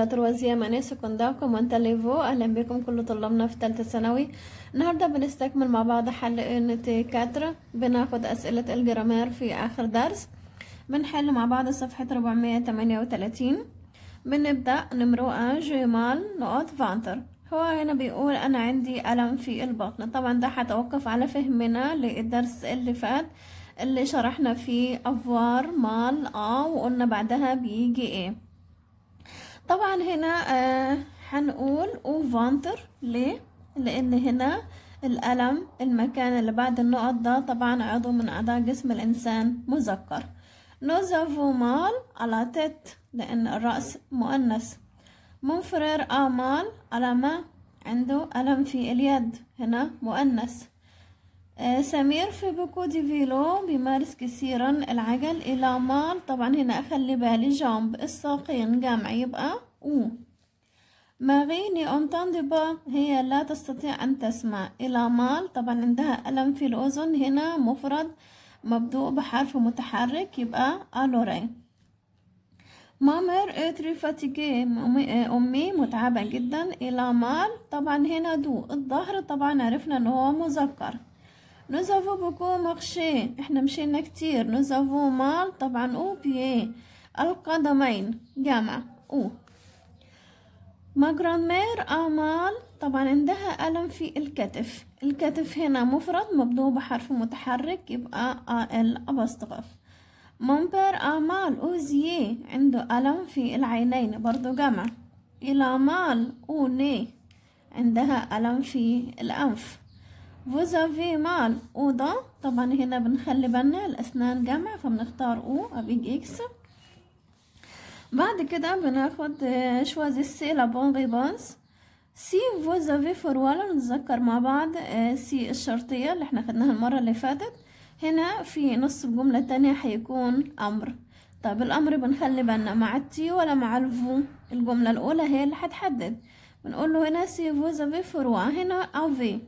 على تروازية مناسك ونضعكم وانت ليفو اهلا بكم كل طلابنا في تالتة ثانوي النهاردة بنستكمل مع بعض حل قيمة كاترة بناخد اسئلة الجرامير في اخر درس بنحل مع بعض صفحة ربعمية تمانية وتلاتين بنبدأ نمرو ان جمال نقط فانتر هو هنا بيقول انا عندي ألم في البطن طبعا ده هتوقف على فهمنا للدرس اللي فات اللي شرحنا فيه افوار مال اه وقلنا بعدها بيجي ايه طبعا هنا آه هنقول او ليه لان هنا الألم المكان اللي بعد النقط ده طبعا عضو من أعضاء جسم الإنسان مذكر نوزافومال على تت لأن الرأس مؤنث منفرر آمال على ما عنده ألم في اليد هنا مؤنث آه، سمير في بوكو دي فيلو بيمارس كثيرا العجل إلى مال طبعا هنا أخلي بالي جامب الساقين جمع يبقى أو ماغيني دي با هي لا تستطيع أن تسمع إلى مال طبعا عندها ألم في الأذن هنا مفرد مبدوء بحرف متحرك يبقى ألوري مامر اتري فاتيجي آه، أمي متعبة جدا إلى مال طبعا هنا دو الظهر طبعا عرفنا إن هو مذكر nous avons beaucoup marché احنا مشينا كتير nous avons mal طبعا او بيي القدمين جامعة او ما a آمال طبعا عندها ألم في الكتف الكتف هنا مفرد مبدوء بحرف متحرك يبقى آل أبستغف مونبير آمال أوزيي عنده ألم في العينين برضو جمع إلى مال أو ني. عندها ألم في الأنف فوزافي مال أوضة طبعا هنا بنخلي بالنا الأسنان جمع فبنختار أو أبيج إكس بعد كده بناخد آه، شوازي سي لابون ريبونس سي فوزافي فروالا نتذكر مع بعض آه، سي الشرطية اللي احنا خدناها المرة اللي فاتت هنا في نص الجملة تانية هيكون أمر طب الأمر بنخلي بالنا مع التي ولا مع الفو الجملة الأولى هي اللي هتحدد بنقول له هنا سي فوزافي فروا هنا أو في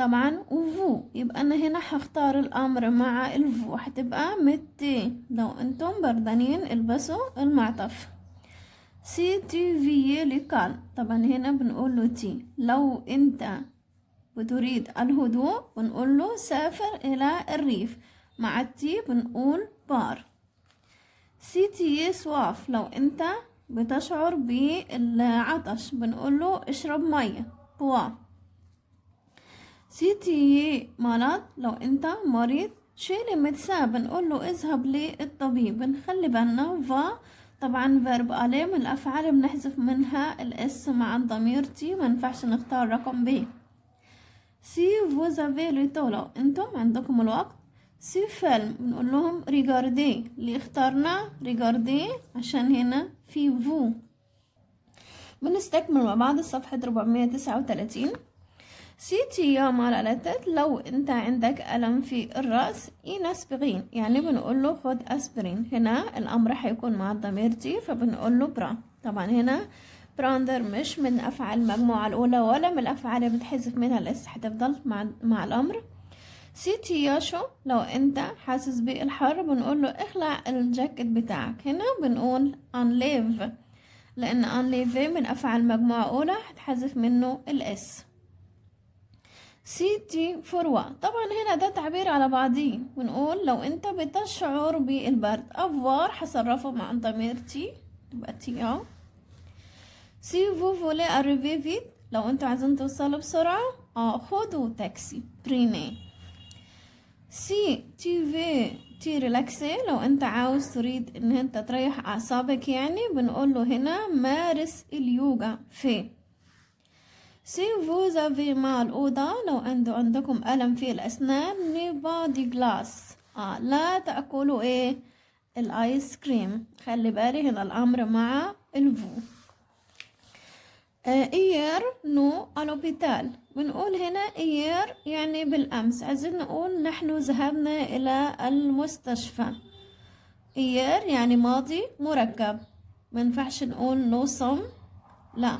طبعا وفو يبقى انا هنا هختار الامر مع الفو هتبقى متي لو انتم بردانين البسوا المعطف سي تي في لكال طبعا هنا بنقول له تي لو انت بتريد الهدوء بنقول له سافر الى الريف مع التي بنقول بار سي تي سواف لو انت بتشعر بالعطش بنقول له اشرب ميه بوا سيتي مرض لو انت مريض شيلي متسا بنقول له اذهب للطبيب بنخلي بالنا فا طبعا فيرب الي من الافعال بنحذف منها الاس مع الضمير تي ينفعش نختار رقم بي سي vous avez لو انتم عندكم الوقت سي فيلم بنقول لهم ريغاردي اللي اخترنا ريغاردي عشان هنا في فو بنستكمل مع بعض صفحة 439 سيتي يا مرارتت لو انت عندك ألم في الرأس إناسبرين يعني بنقول له خد أسبرين هنا الأمر هيكون مع الضمير دي فبنقول له برا طبعا هنا براندر مش من أفعال المجموعة الأولى ولا من الأفعال اللي بتحذف منها الاس هتفضل مع, مع الأمر سيتي ياشو لو انت حاسس بالحر بنقول له اخلع الجاكيت بتاعك هنا بنقول unleave لأن unleave من أفعال المجموعة الأولى هتحذف منه الاس سيتي فروة طبعا هنا ده تعبير على بعضيه بنقول لو انت بتشعر بالبرد افوار هصرفه مع ضمير تي تبقى تي اهو سي فو فولي اريفي فيت لو انتوا عايزين توصلوا بسرعة اه خدوا تاكسي بريني سي تي في تي ريلاكسي لو انت عاوز تريد ان انت تريح اعصابك يعني بنقول له هنا مارس اليوجا في Si vous avez mal أو لو عندو عندكم ألم في الأسنان ne body جلاس آه لا تأكلوا إيه الآيس كريم خلي بالي هنا الأمر مع الفو إير آه، نو الوبيتال بنقول هنا إير يعني بالأمس عايزين نقول نحن ذهبنا إلى المستشفى إير يعني ماضي مركب منفعش نقول نو صم لا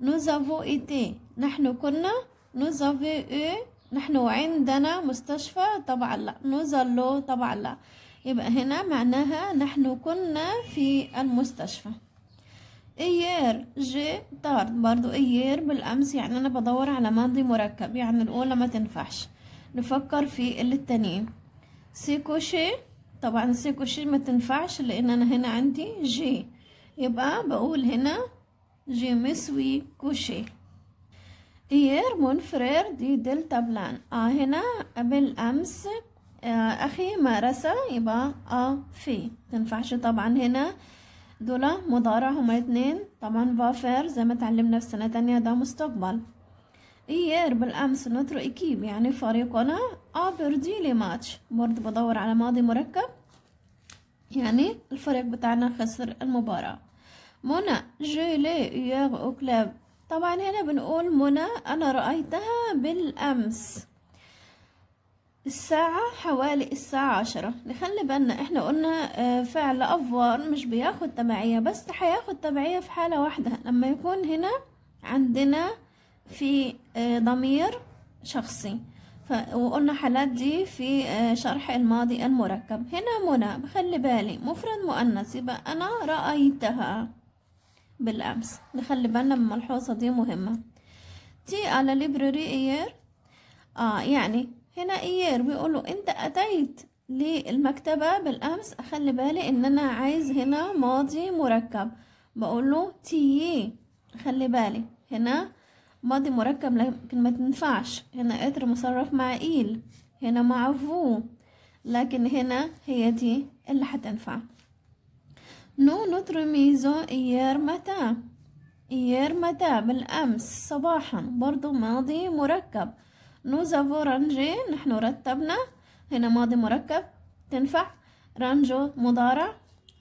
Nous avons été نحن كنا Nous avons eu نحن عندنا مستشفى طبعا لا Nous allons طبعا لا يبقى هنا معناها نحن كنا في المستشفى ايير جي طارد برضو ايير بالامس يعني انا بدور على ماضي مركب يعني الاولى ما تنفعش نفكر في اللي التانيين سيكوشي طبعا سيكوشي ما تنفعش لان انا هنا عندي جي يبقى بقول هنا جيمسوي me ايير couché hier mon frère بلان آه هنا بالأمس آه أخي مارس يبقى آه في تنفعش طبعا هنا دولا مضارع هما اتنين طبعا فافير زي ما تعلمنا في سنة تانية ده مستقبل ايير بالامس نوترو اكيب يعني فريقنا ابردي لي ماتش برضو بدور على ماضي مركب يعني الفريق بتاعنا خسر المباراة منى je l'ai hier كلاب طبعا هنا بنقول منى أنا رأيتها بالأمس الساعة حوالي الساعة عشرة نخلي بالنا احنا قلنا آه، فعل أفوار مش بياخد تبعية بس هياخد تبعية في حالة واحدة لما يكون هنا عندنا في آه، ضمير شخصي وقلنا حالات دي في آه، شرح الماضي المركب هنا منى بخلي بالي مفرد مؤنث يبقى أنا رأيتها بالامس نخلي بالنا من الملحوظه دي مهمه تي على ليبراري اير اه يعني هنا اير بيقولوا انت اتيت للمكتبه بالامس اخلي بالي ان انا عايز هنا ماضي مركب بقوله تي خلي بالي هنا ماضي مركب لكن ما تنفعش هنا اتر مصرف مع ايل هنا مع فو لكن هنا هي دي اللي هتنفع نو notre maison hier متى Hier متى بالأمس صباحا برضو ماضي مركب. نو زافو rangé, نحن رتبنا. هنا ماضي مركب تنفع. رانجو مضارع.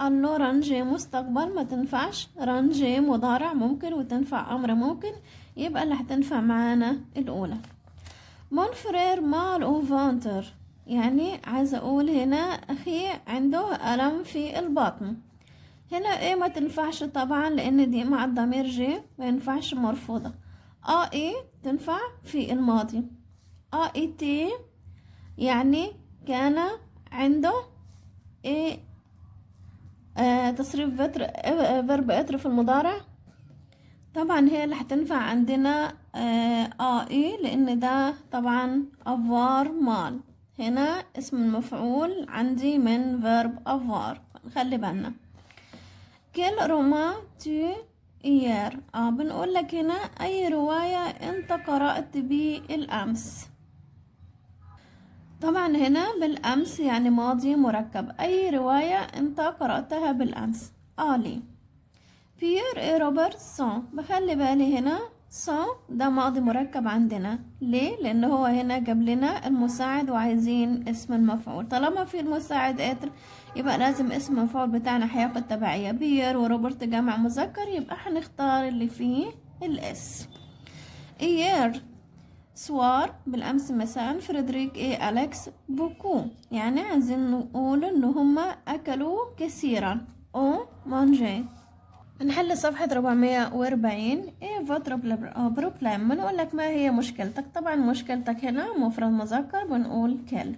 الله رانجي مستقبل ما تنفعش رانجي مضارع ممكن وتنفع أمر ممكن يبقى اللي هتنفع معانا الأولى. مون فرير مال أوفانتر يعني عايزة أقول هنا أخي عنده ألم في البطن هنا ايه ما تنفعش طبعا لان دي مع الضمير جي ما ينفعش مرفوضة اه ايه تنفع في الماضي اه اي تي يعني كان عنده ايه آه تصريف فتر آه فيرب آه، اتر في المضارع طبعا هي اللي هتنفع عندنا آه, آه اي e لان ده طبعا افار مال هنا اسم المفعول عندي من فيرب افار نخلي بالنا كل روما تو إيار آه بنقول لك هنا أي رواية أنت قرأت بالأمس طبعا هنا بالأمس يعني ماضي مركب أي رواية أنت قرأتها بالأمس آلي بيير إي روبرت سون بخلي بالي هنا سون ده ماضي مركب عندنا ليه؟ لأن هو هنا جاب لنا المساعد وعايزين اسم المفعول طالما في المساعد قادر يبقى لازم اسم المفعول بتاعنا هياخد تبعية بير وروبرت جمع مذكر يبقى هنختار اللي فيه الاس اير سوار بالأمس مساء فريدريك ايه أليكس بوكو يعني عايزين نقول إن هما أكلوا كثيرا أو مانجي نحل صفحة 440 ايفا آه، بروبلام بنقول لك ما هي مشكلتك طبعا مشكلتك هنا مفرد مذكر بنقول كل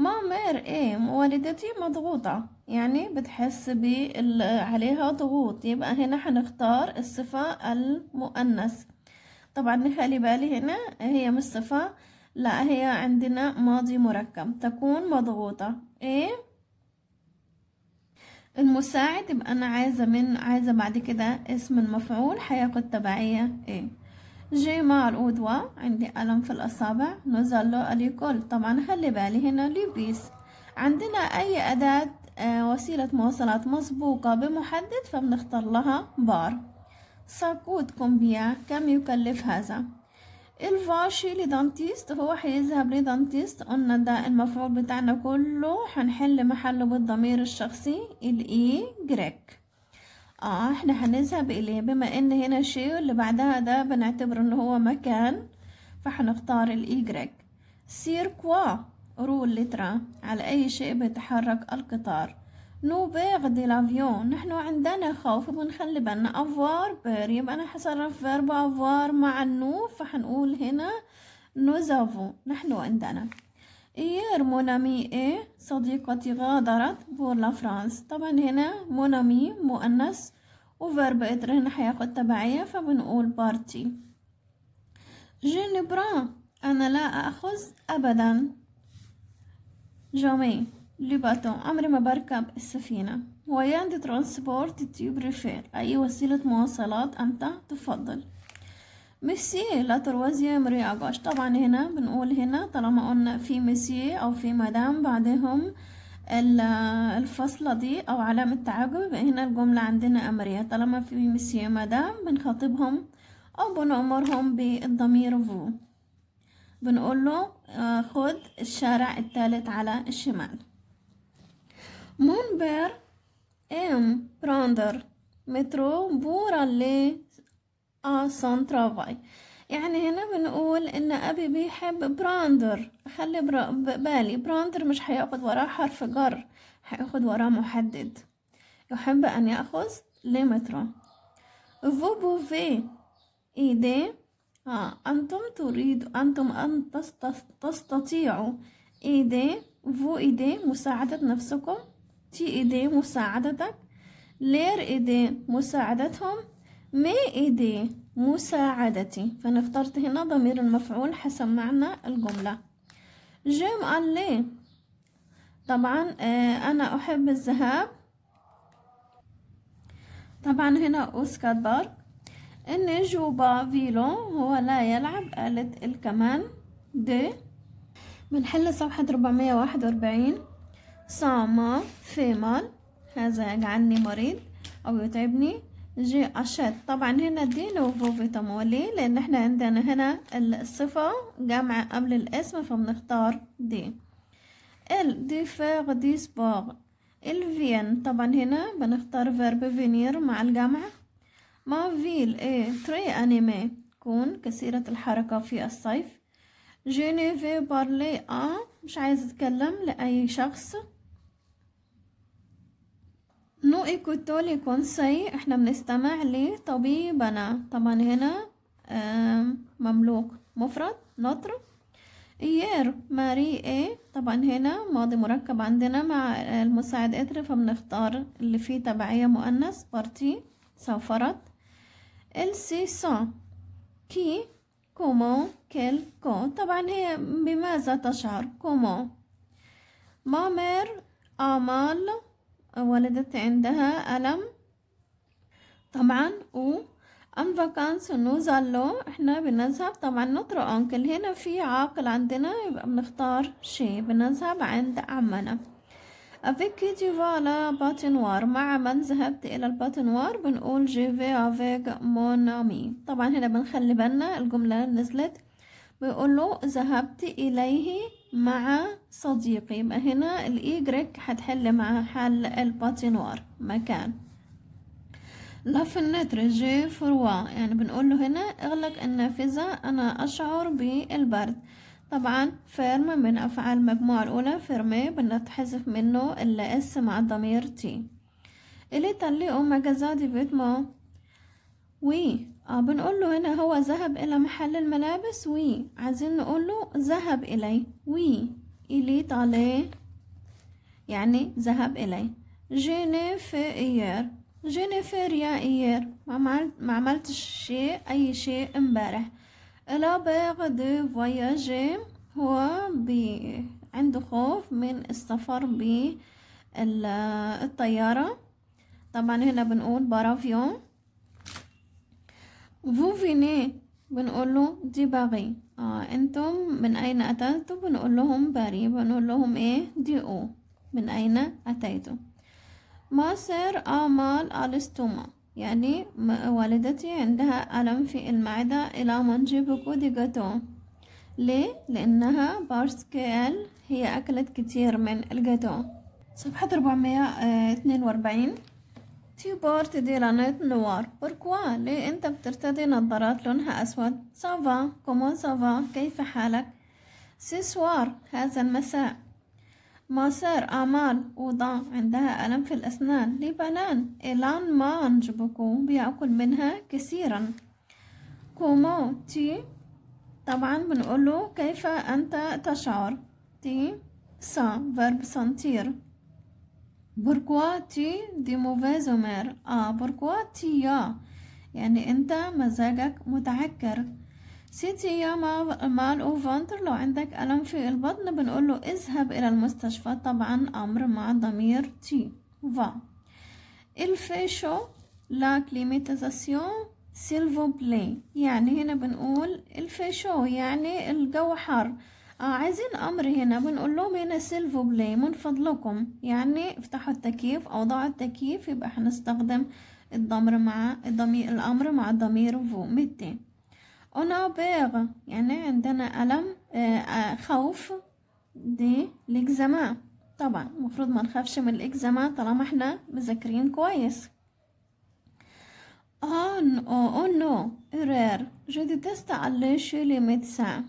ما مير ايه والدتي مضغوطة يعني بتحس بي عليها ضغوط يبقى هنا هنختار الصفة المؤنث طبعا نخلي بالي هنا هي مش صفة لا هي عندنا ماضي مركب تكون مضغوطة ايه المساعد يبقى انا عايزة من عايزة بعد كده اسم المفعول حياة تبعية ايه جي مع الأدوة عندي ألم في الأصابع له اليكول طبعا خلي بالي هنا ليبيس عندنا أي أداة آه، وسيلة مواصلات مسبوقة بمحدد فبنختار لها بار ساكوت كومبيا كم يكلف هذا الفاشي لدانتيست هو حيذهب لدانتيست قلنا ده المفعول بتاعنا كله حنحل محله بالضمير الشخصي الاي e، جريك اه احنا هنذهب اليه بما ان هنا شيء اللي بعدها ده بنعتبره ان هو مكان فهنختار الايجريك سيركوا رول لترا على اي شيء بيتحرك القطار نو بيغ دي لافيون نحن عندنا خوف بنخلي بالنا افوار بير يبقى انا حصرف فيرب افوار مع النو فهنقول هنا نوزافو نحن عندنا ايير مونامي ami إيه صديقتي غادرت بور لا فرانس طبعا هنا مونامي مؤنث وفيرب اتر هنا هياخد تبعية فبنقول بارتي جي أنا لا أخذ أبدا جامي لي باتون عمري ما بركب السفينة ويان دي ترانسبورت تيوب ريفير أي وسيلة مواصلات أنت تفضل ميسي لا تروازيا مرياجاش طبعا هنا بنقول هنا طالما قلنا في ميسي او في مدام بعدهم الفصلة دي او علامة تعجب هنا الجملة عندنا امرية طالما في ميسي مدام بنخاطبهم او بنأمرهم بالضمير فو بنقول له آه، خد الشارع الثالث على الشمال مون بير ام براندر مترو بورا لي à آه، ترافاي يعني هنا بنقول ان ابي بيحب براندر خلي برا بالي براندر مش هياخد وراه حرف جر هياخد وراه محدد يحب ان ياخذ لمترا فو بوفي ايدي آه. انتم تريد انتم ان تستطيعوا ايدي فو ايدي مساعدة نفسكم تي ايدي مساعدتك لير ايدي مساعدتهم ما إيدي مساعدتي فأنا اخترت هنا ضمير المفعول حسب معنى الجملة جيم قال لي طبعا آه، أنا أحب الذهاب طبعا هنا أوسكار بارك إن جوبا فيلو هو لا يلعب آلة الكمان دي بنحل صفحة ربعمية واحد وأربعين صاما فيمال هذا يجعلني مريض أو يتعبني جي أشيت طبعا هنا دي نوفو فيتامولي لأن احنا عندنا هنا الصفة جمع قبل الاسم فبنختار دي ال دي فاغ دي سباغ الفين طبعا هنا بنختار فيرب فينير مع الجمع ما فيل اي تري انيمي كون كثيرة الحركة في الصيف جيني في بارلي اه مش عايزة اتكلم لأي شخص نو ايكوتو لي كونساي احنا بنستمع لطبيبنا طبعا هنا مملوك مفرد نطر hier ماري ايه طبعا هنا ماضي مركب عندنا مع المساعد اتر فبنختار اللي فيه تبعية مؤنث بارتي سافرت ال سي سون كي كومون كيل كون طبعا هي بماذا تشعر كومون مامر آمال ولدت عندها ألم طبعا و أم فاكانس نوزالو احنا بنذهب طبعا نطرق أنكل هنا في عاقل عندنا يبقى بنختار شيء بنذهب عند عمنا افيك qui فالا vas مع من ذهبت إلى الباتنوار بنقول جي في افيك مونامي طبعا هنا بنخلي بالنا الجملة نزلت بيقول له ذهبت إليه مع صديقي ما هنا الإيجريك e حتحل معاه حل الباتينوار مكان فنتر جي فروا يعني بنقول له هنا اغلق النافذة أنا أشعر بالبرد طبعا فيرم من أفعال المجموعة الأولى فيرمي بنتحذف منه ال اس مع الضمير تي اللي تلي أو ماجازا دي فيتمو وي آه بنقول له هنا هو ذهب إلى محل الملابس وي عايزين نقول له ذهب إلي وي إلي طالي يعني ذهب الي جينيفير إير جينيفير ريا إير ما, عمل... ما عملتش شيء أي شيء امبارح إلا بيغ دي فواياجي هو بي عنده خوف من السفر بالطيارة طبعا هنا بنقول بارافيون فو فيني بنقول له دي باري آه انتم من اين اتيتم بنقول لهم باري بنقول لهم ايه دي او من اين اتيتم ماسر امال الستوما يعني والدتي عندها ألم في المعدة إلى منجي بوكو دي جاتو ليه؟ لأنها بارسكيل هي أكلت كتير من الجاتو صفحة 442 تي دي لانيت نوار بوركوا ليه أنت بترتدي نظارات لونها أسود؟ سافا كومون سافا كيف حالك؟ سيسوار هذا المساء ماسير آمال أوضة عندها ألم في الأسنان لبنان إيلان ما أنجبكو بيأكل منها كثيرا كومو تي طبعا بنقوله كيف أنت تشعر تي سا فيرب سنتير بوركوا تي دي موفيز اومير اه بوركوا تي يا يعني انت مزاجك متعكر سي تي يا مال او فانتر لو عندك الم في البطن بنقول له اذهب الى المستشفى طبعا امر مع ضمير تي فا الفيشو لا كليميتازاسيون سيلفو بلي يعني هنا بنقول الفيشو يعني الجو حر آه عايزين امر هنا بنقول لهم هنا سيلفو بلاي من فضلكم يعني افتحوا التكييف او ضعوا التكييف يبقى هنستخدم الضمير مع الضمير الامر مع الضمير فو متي انا بيغ يعني عندنا الم آه, آه، خوف دي الاكزاما طبعا المفروض ما نخافش من الاكزاما طالما احنا مذاكرين كويس اه او آه، آه، نو ارير جو ديتست علي شي لي ميدسان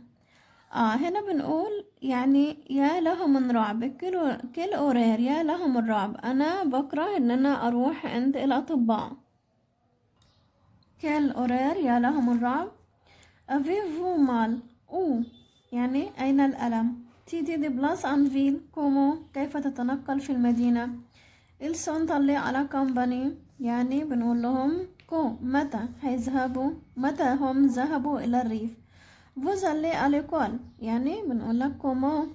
آه هنا بنقول يعني يا له من رعب كل كل أورير يا له من رعب أنا بكره إن أنا أروح عند الأطباء كل أورير يا له من رعب أفيفو مال أو يعني أين الألم تي دي دي بلاس أنفيل كومو كيف تتنقل في المدينة إلسون طلي على كومباني يعني بنقول لهم كو متى هيذهبوا متى هم ذهبوا إلى الريف vous allez à l'école يعني بنقول لك كومو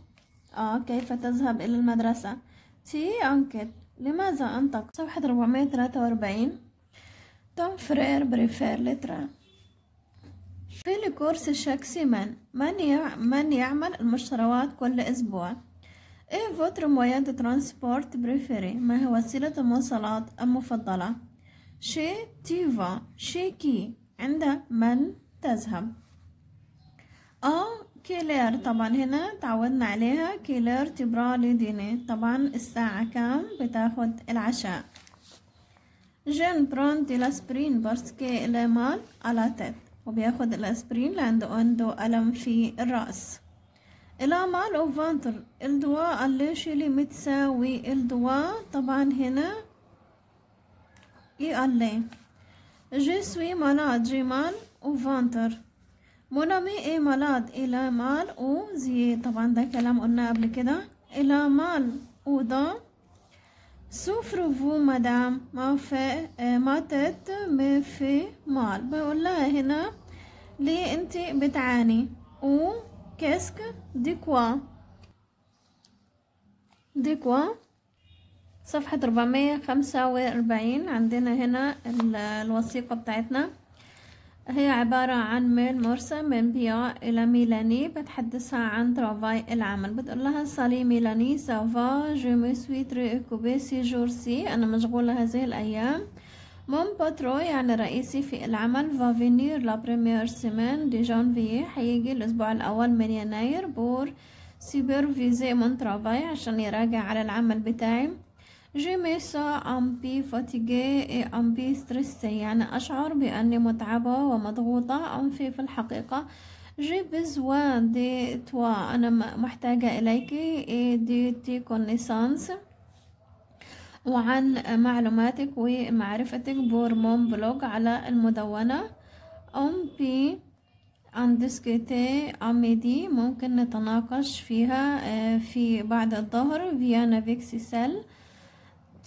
آه كيف تذهب إلى المدرسة تي أنكت لماذا أنطق صفحة 443 توم فرير بريفير لترا في الكورس الشخصي من من, يع... من يعمل المشتروات كل أسبوع إيه فوتر مواد ترانسبورت بريفيري ما هي وسيلة المواصلات المفضلة شي تيفا شي كي عند من تذهب اه كيلر طبعا هنا تعودنا عليها كيلر تبرع ديني طبعا الساعة كام بتاخد العشاء جن برون دي لاسبرين بارسكي لمال على تد وبياخد الاسبرين لعنده عنده ألم في الرأس إلى مال أو فانتر الدواء الليش اللي متساوي الدواء طبعا هنا اي اللي جي سوي مالات أو فانتر منامي اي مالاد إلى مال او زي طبعا ده كلام قلنا قبل كده إلى مال دا سوفرو فو مدام ما في آه، ماتت ما في مال بقول لها هنا ليه انت بتعاني او كاسك دي كوا دي كوا صفحة 445 خمسة وأربعين عندنا هنا الوثيقة بتاعتنا هي عبارة عن من مرسى من بيا إلى ميلاني بتحدثها عن ترافاي العمل بتقول لها صالي ميلاني سافا جو مي سوي تري جور سي جورسي أنا مشغولة هذه الأيام مون باترو يعني رئيسي في العمل فا فينير لا بريمير سيمان دي جانفيي حيجي الأسبوع الأول من يناير بور سوبرفيزي مون ترافاي عشان يراجع على العمل بتاعي Je me sens un peu fatiguée et un peu stressée يعني أشعر بأني متعبة ومضغوطة أم في في الحقيقة j'ai besoin de toi أنا محتاجة إليك et de tes connaissances وعن معلوماتك ومعرفتك بور مون بلوج على المدونة أم بي اندسكيتي أميدي ممكن نتناقش فيها آه، في بعد الظهر فيانا فيكسي سيل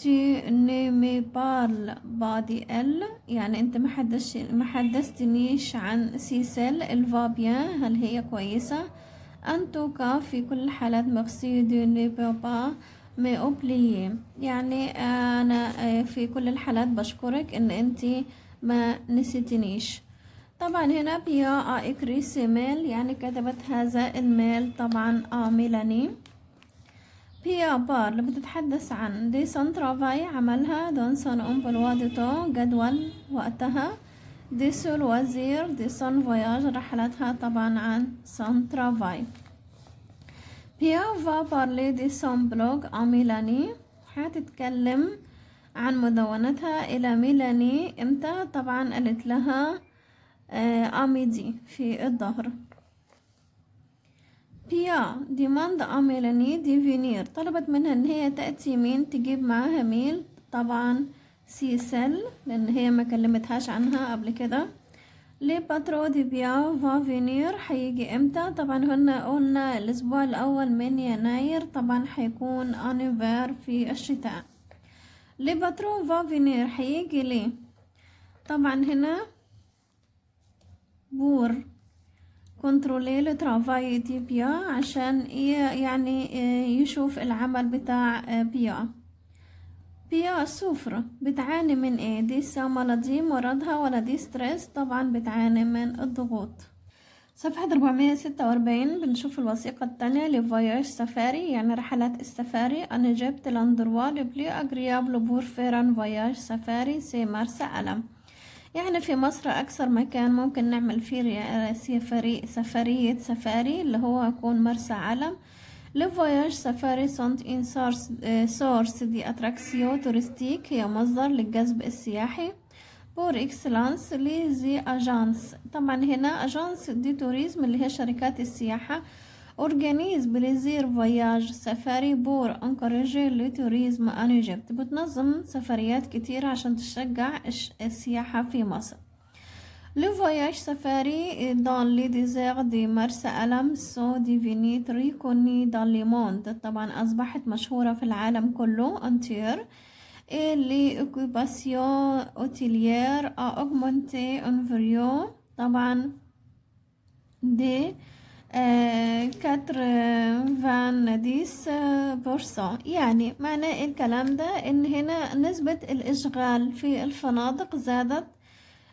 مي بارل بادي ال يعني انت ما حدش ما حدثتنيش عن سيسل الفابيان هل هي كويسه انتوكا في كل حالات ميرسي دي ني بابا مي اوبلي يعني انا آه، في كل الحالات بشكرك ان انت ما نسيتنيش طبعا هنا بيا اكري ميل يعني كتبت هذا الميل طبعا اه ميلاني بيا اللي بتتحدث عن دي سون ترافاي عملها دون سون أم دي تو جدول وقتها دي سول وزير دي سون فواياج رحلتها طبعا عن سون ترافاي بيا فا بارلي دي سون بلوغ ا ميلاني هتتكلم عن مدونتها الى ميلاني امتى طبعا قالت لها آه، اميدي في الظهر بيا ديماند ا ميلاني دي فينير طلبت منها ان هي تأتي مين تجيب معاها ميل طبعا سيسل لان هي ما كلمتهاش عنها قبل كده لي باترو دي بيا فا فينير هيجي امتى طبعا هنا قلنا الاسبوع الاول من يناير طبعا هيكون انيفير في الشتاء لي باترو فا فينير هيجي ليه طبعا هنا بور كنترولي إيه لو ترافاي دي بيا عشان إيه يعني إيه يشوف العمل بتاع آه، بيا بيا سوفر بتعاني من ايه دي مالدي مرضها ولا دي ستريس طبعا بتعاني من الضغوط صفحة 446 بنشوف الوثيقة التانية لفياج سفاري يعني رحلات السفاري أنا جبت لاندروا لبلي أجريابلو بور فيران فياج سفاري سي مارسا ألم يعني في مصر أكثر مكان ممكن نعمل فيه آه، سفري سفرية سفاري اللي هو يكون مرسى علم لفواياج سفاري سونت إن آه، سورس دي أتراكسيو تورستيك هي مصدر للجذب السياحي بور إكسلانس لي زي أجانس طبعا هنا أجانس دي توريزم اللي هي شركات السياحة أورجانيز بليزير فياج سفاري بور أنكوريجي لتوريزم ان ايجيبت بتنظم سفريات كتير عشان تشجع السياحة في مصر لو فياج سفاري دان لي ديزير دي مرسى ألم سو دي ديفيني تريكوني دان لي موند طبعا أصبحت مشهورة في العالم كله أنتير لي اوكيباسيون اوتيليير اوغمونتي انفريو طبعا دي 80% يعني معنى الكلام ده ان هنا نسبة الاشغال في الفنادق زادت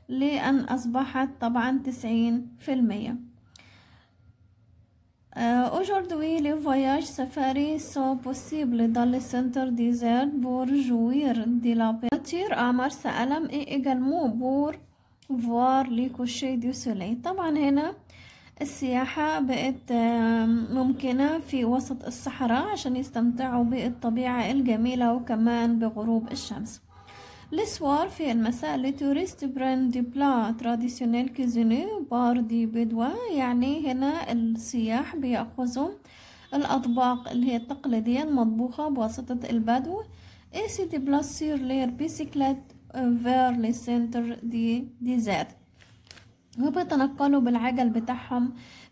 لان اصبحت طبعا تسعين في المية اجردوي لفياج سفاري سو بوسيبل دال سنتر ديزير بور جوير دي لابي تير امر سألم اي اجل مو بور فوار لي كوشي دي سولي طبعا هنا السياحة بقت ممكنة في وسط الصحراء عشان يستمتعوا بالطبيعة الجميلة وكمان بغروب الشمس لسوار في المساء لتوريست براند بلا تراديسيونيل كيزوني بار دي بدوا يعني هنا السياح بيأخذوا الأطباق اللي هي التقليدية المطبوخة بواسطة البدو اي سي دي بلا سير لير بيسيكلات فير لي سنتر دي ديزات وبيتنقلوا بالعجل بتاعهم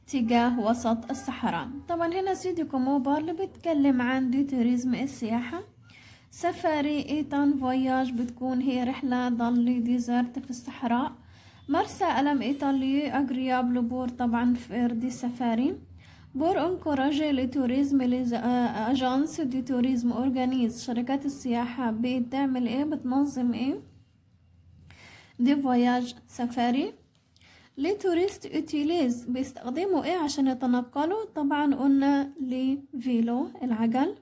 تجاه وسط الصحراء طبعا هنا سيدي كوموبا اللي بيتكلم عن دي توريزم السياحة سفاري ايتان فواياج بتكون هي رحلة ضلي ديزرت في الصحراء مرسى ألم إيطالي أجرياب لبور طبعا في دي سفاري بور انكوراجي لتوريزم آه، آه، اجانس دي توريزم اورجانيز شركات السياحة بتعمل ايه بتنظم ايه دي فواياج سفاري لتوريست اوتيليز بيستخدموا ايه عشان يتنقلوا طبعا قلنا لفيلو العجل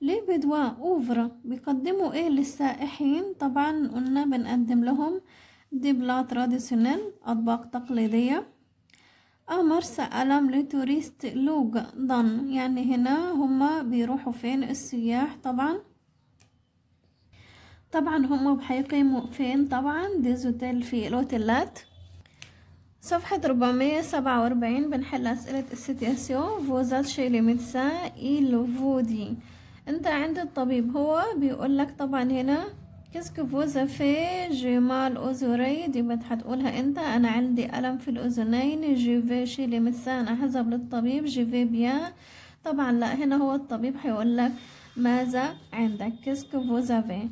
لي بدوا اوفر بيقدموا ايه للسائحين طبعا قلنا بنقدم لهم دي بلا تراديسيونيل اطباق تقليديه امر سألم لتوريست لوج دن يعني هنا هما بيروحوا فين السياح طبعا طبعا هما هيقيموا فين طبعا ديزوتيل في الاوتيلات صفحة 447 بنحل أسئلة السيتياسيون فوزات شي لي ميدسان لو فودي انت عند الطبيب هو بيقول لك طبعا هنا كيسكو فوزا في جمال أوزوري دي هتقولها انت انا عندي ألم في الأذنين جيفي شي لي ميدسان أحزب للطبيب جيفي بيان طبعا لا هنا هو الطبيب هيقول لك ماذا عندك كيسكو فوزا في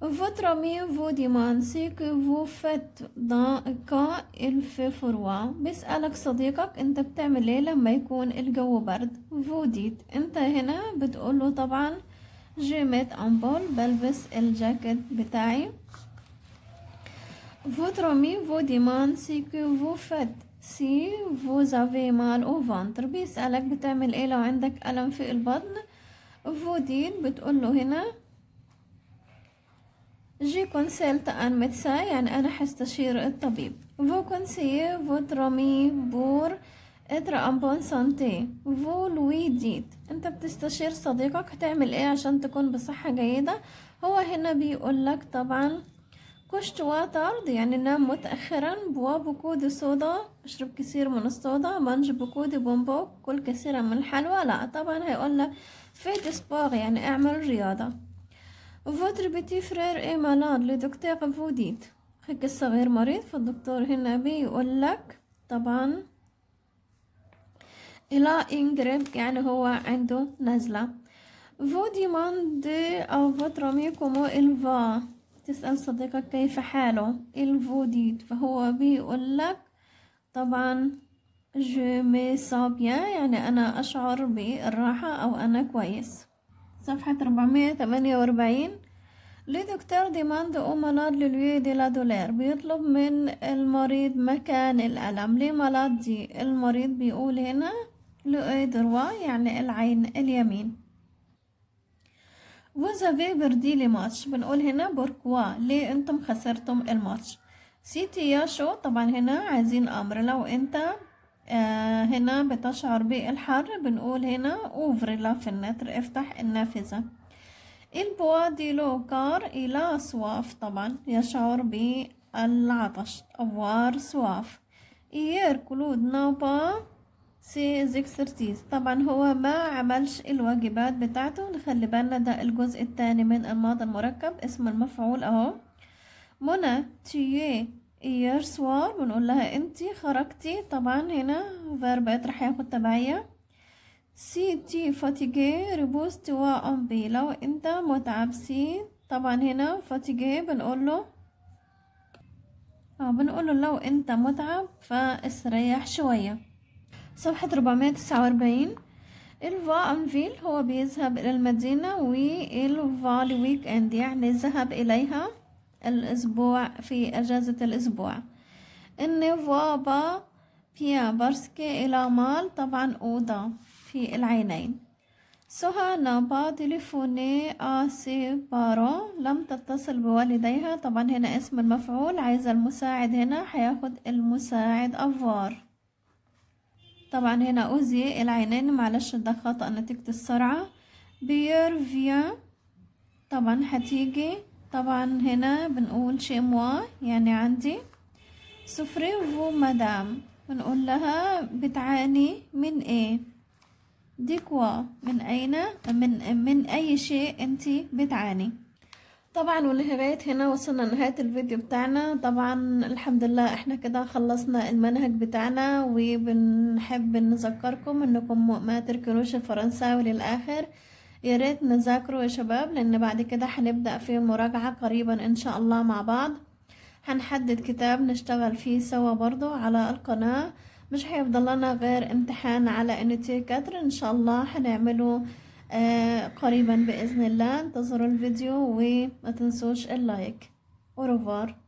Votre ami vous demande ce que vous faites dans quand il fait froid بيسألك صديقك انت بتعمل ايه لما يكون الجو برد vous dites انت هنا بتقول له طبعا je mets un bol بلبس الجاكيت بتاعي Votre ami vous demande ce que vous faites si vous avez mal au ventre بيسألك بتعمل ايه لو عندك ألم في البطن vous dites بتقول له هنا جي كونسلت ان ميدسا يعني انا حستشير الطبيب فو كونسي فو ترامي بور ادرا بون سانتي فو لوي ديت انت بتستشير صديقك هتعمل ايه عشان تكون بصحة جيدة هو هنا بيقولك طبعا كشت وطرد يعني نام متأخرا بوا بكود صودا اشرب كثير من الصودا منج بكود بومبو كل كثيرا من الحلوى لا طبعا هيقولك فيت سبور يعني اعمل رياضة وفوتر بيتي فرير اي مالان لدكتور فوديت هيك الصغير مريض فالدكتور هنا بيقول لك طبعا إلى إنجريب يعني هو عنده نزلة فو ديماند أو فترمي كومو إلفا تسأل صديقك كيف حاله الفوديت فهو بيقول لك طبعا جو مي سا يعني أنا أشعر بالراحة أو أنا كويس صفحة 448 لدكتور ديماند أو مالاد للوي دي لا دولير بيطلب من المريض مكان الألم لي مالاد دي المريض بيقول هنا لأي دروا يعني العين اليمين vous avez perdu le match بنقول هنا بوركوا ليه انتم خسرتم الماتش سيتي يا شو طبعا هنا عايزين امر لو انت آه، هنا بتشعر بالحر بنقول هنا اوفر لا النتر افتح النافذة البوا دي لو كار إلى سواف طبعا يشعر بالعطش اوار سواف إير كلود نوبا سي زيكسرتيز طبعا هو ما عملش الواجبات بتاعته نخلي بالنا ده الجزء الثاني من الماضي المركب اسم المفعول اهو منى تيه years سوار بنقول لها انتي خرجتي طبعا هنا بقت راح ياخد تبعية سي تي فاتيجي ريبوست امبي لو انت متعب سي طبعا هنا فاتيجي بنقول له اه بنقول له لو انت متعب فاستريح شوية صفحة ربعمية تسعة وأربعين الفا أنفيل هو بيذهب إلى المدينة والفالي ويك أند يعني ذهب إليها الأسبوع في أجازة الأسبوع إني فابا بيا برسكي إلى مال طبعا أوضة في العينين سهى با تليفوني آسي بارو لم تتصل بوالديها طبعا هنا اسم المفعول عايزة المساعد هنا حياخد المساعد أفوار طبعا هنا أوزي العينين معلش ده خطأ نتيجة السرعة فيا طبعا هتيجي طبعا هنا بنقول شي موا يعني عندي سوفري فو مدام بنقول لها بتعاني من ايه دي كوا من اين من من اي شيء انت بتعاني طبعا ولغاية هنا وصلنا لنهاية الفيديو بتاعنا طبعا الحمد لله احنا كده خلصنا المنهج بتاعنا وبنحب نذكركم انكم ما تركنوش الفرنساوي للاخر يا ريت نذاكره يا شباب لان بعد كده هنبدا في مراجعه قريبا ان شاء الله مع بعض هنحدد كتاب نشتغل فيه سوا برضو على القناه مش هيفضل لنا غير امتحان على انتي كاتر ان شاء الله هنعمله آه قريبا باذن الله انتظروا الفيديو وما تنسوش اللايك وروفار